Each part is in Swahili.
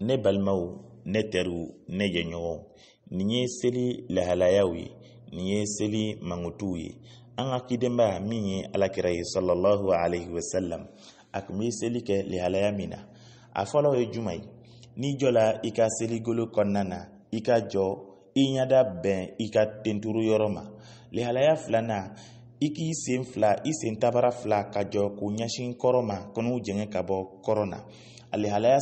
ne balimaw ne teriw ne jɛɲɔgɔnw nin ye seli lahalayaw ye nin ye seli mangutuw ye an ka kidenba min ye alakira ye sallallahu alaihi wasallam a tun bɛ seli kɛ lahalaya min na a fɔlɔ ye juma ye n'i jɔla i ka seligolo kɔnɔna na i ka jɔ i ɲɛda bɛn i ka tenturu yɔrɔ ma lahalaya filanan i k'i sen fila i sen tabara fila ka jɔ k'u ɲɛsin kɔrɔ ma kɔnɔw jɛngɛ ka bɔ kɔrɔ na lahalaya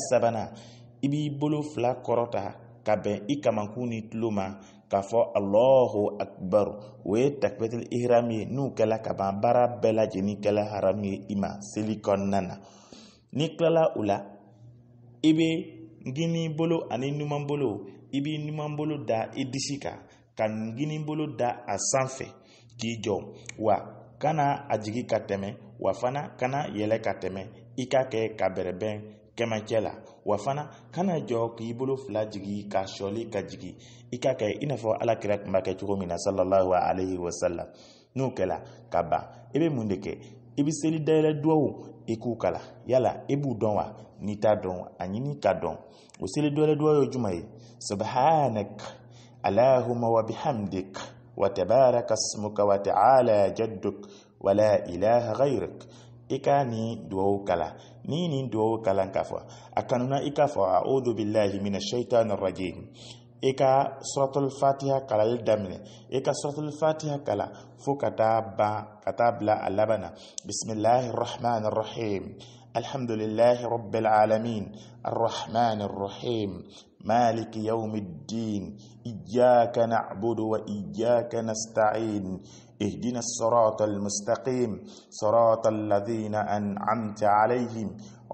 i b'i bolo fila kɔrɔta ka bɛn i kamakun ni tulo ma k'a fɔ allahu akbar o ye takbiratul ihram ye n'u kɛla ka ban baara bɛɛ lajɛlen kɛla haramu ye i ma seli kɔnɔna na n'i tilala o la i bɛ gini bolo ani numan bolo i b'i numan bolo da i disi kan ka gini bolo da a sanfɛ k'i jɔ wa kana a jigi ka tɛmɛ wa fana kana yɛlɛ ka tɛmɛ i k'a kɛ ka bɛrɛ kɛmacɛ la wa fana kana jɔ k'i bolo fila jigi ka sɔli ka jigi i ka kɛ i n'a fɔ ala kira tun b'a kɛ cogo min na salallahu alaihi wasalam n'o kɛla ka ban i bɛ mun de kɛ i bɛ seli dayɛlɛ duwawu i k'u kala yala i b'u dɔn wa n'i t'a dɔn a ɲini ka dɔn o seli dayɛlɛ duwawu ye jumɛn ye subhanak allahumma wa bihamdik wa tabaraka ismuka wa ta'ala jadduk wa la ilaha ghayruk i ka nin duwawu kala ni nin duwawu kalan k'a fɔ a kanuna i k'a fɔ audu billahi min ashaitan rajim i ka suratul fatiha kalali daminɛ i ka suratul fatiha kala fo ka taa ban ka taa bila a laban na bisimilahi rahman rahim alhamdulilahi rabbil alamin arrahman rahim مالك يوم الدين إياك نعبد وإياك نستعين اهدنا الصراط المستقيم صراط الذين أنعمت عليهم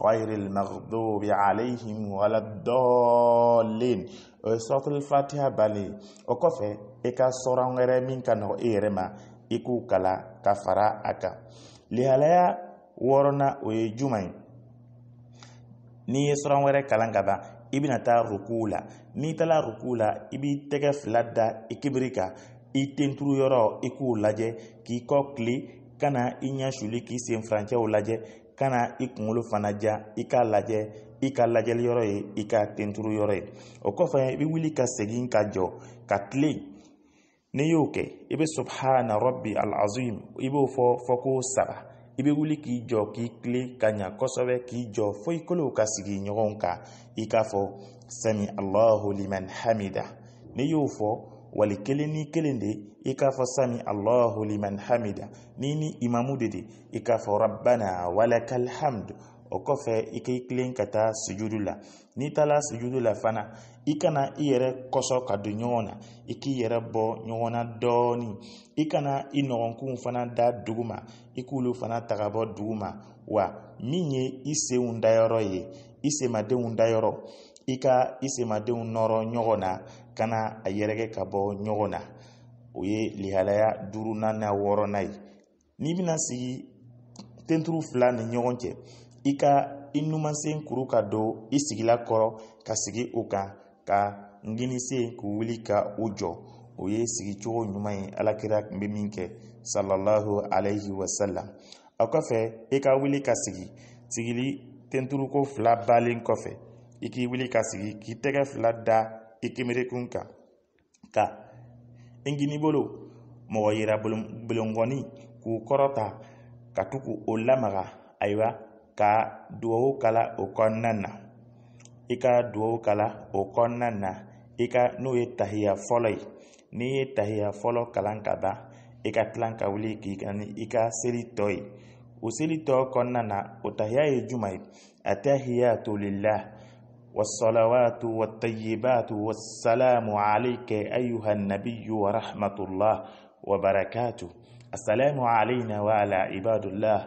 غير المغضوب عليهم ولا الضالين صوت الفاتحة بالي وكفى إكا سورة غير من كان إيرما إكو كلا كفرا أكا لهلايا ورنا ويجمعين n'i ye suran wɛrɛ kalan ka ban i bɛna taa ruku la n'i taara ruku la i b'i tɛgɛ fila da i kibiri kan i e, tenturu yɔrɔ i k'o lajɛ k'i kɔ kile ka na i ɲɛ suli k'i sen farancɛw lajɛ ka i kunkolo fana ja i k'a lajɛ i ka lajɛli yɔrɔ ye i ka tenturu yɔrɔ ye o kɔfɛ i bɛ wuli ka segin ka jɔ ka tile n'i y'o kɛ i bɛ subhana rabbi al-azim i b'o fɔ fɔ ko saba i bɛ wuli k'i jɔ k'i tile ka ɲa kosɛbɛ k'i jɔ fo i kolow ka sigi ɲɔgɔn kan i k'a fɔ sami allahu liman hamida n'i y'o fɔ wali kelen ni kelen de i k'a fɔ sami allahu liman hamida ni ni imamu de de i k'a fɔ rabbana walakal hamdu o kɔfɛ i k'i kilen ka taa sujudu la n'i taara sujudu la fana i kana i yɛrɛ kɔsɔ ka don ɲɔgɔn na i k'i yɛrɛ bɔ ɲɔgɔn na dɔɔnin i kana i nɔgɔnkun fana da dugu ma i k'olu fana taga bɔ dugu ma wa min ye i senw dayɔrɔ ye i semadenw dayɔrɔ i ka i semadenw nɔrɔ ɲɔgɔn na kana a yɛrɛgɛ ka bɔ ɲɔgɔn na o ye lihalaya duurunan na wɔɔrɔnan ye n'i bɛna sigi tenturu fila ni ɲɔgɔn cɛ i ka i numansen kuru ka don i sigila kɔrɔ ka sigi o kan ka nginisen k'u wuli ka o jɔ o ye sigicogo ɲuman ye alakira tun bɛ min kɛ sallallahu alayhi wa sallam o kɔfɛ i ka wuli ka sigi sigili tenturuko fila balen kɔfɛ i k'i wuli ka sigi k'i tɛgɛ fila da ikimirikun ka ka ingini bolo mɔgɔ yira bulongɔni k'u kɔrɔta ka to k'o lamaga ayiwa ka duwawu kala o kɔnɔna na i ka duwawu kala o kɔnɔna na i ka n'o ye tahiya fɔlɔ ye n'i ye tahiya fɔlɔ kalan ka ban i ka tila ka wuli k'i ka ni i ka seli tɔ ye o seli tɔ kɔnɔna o tahiya ye juma ye a tahiya tolila والصلوات والطيبات والسلام عليك أيها النبي ورحمة الله وبركاته السلام علينا وعلى عباد الله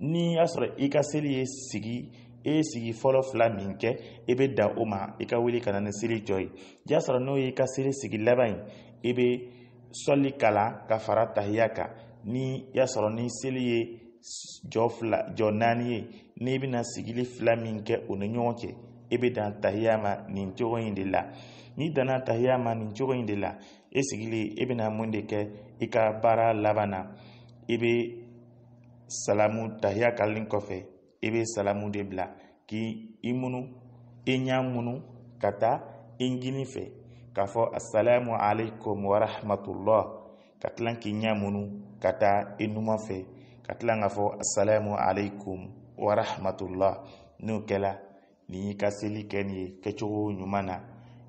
n'i y'a sɔrɔ i ka seli ye sigi e ye sigi fɔlɔ fila min kɛ i e bɛ dan o ma i ka wuli ka na ni seli jɔ ye y'a sɔrɔ n'o ye i ka seli sigi laban ye i bɛ sɔli kalan ka fara tahiya kan ni y'a sɔrɔ ni seli ye jɔ fila jɔ naani ye n'i bɛna sigili fila min kɛ o ni ɲɔgɔn cɛ e bɛ dan tahiya ma nin cogo in de la n'i danna tahiya ma nin cogo in de la e sigilen e bɛna mun de kɛ i ka baara laban na i bɛ salamu tahiya kalin kɔfɛ i bɛ salamu de bila k'i i munu i ɲa munu ka taa i gini fɛ k'a fɔ asalamu alaikum warahmatullah ka tila k'i ɲa munu ka taa i numan fɛ ka tila k'a fɔ asalamu alaikum warahmatullah n'o kɛla nin y'i ka seli kɛ nin ye kɛcogo ɲuman na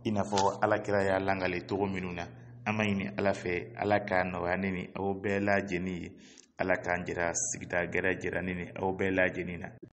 i n'a fɔ alakira y'a langale cogo minnu na an b'a ɲini ala fɛ ala k'a nɔgɔya ne ni aw bɛɛ lajɛlen ye ala k'an jira sigida gɛrɛ jira ni aw bɛɛ lajɛlen na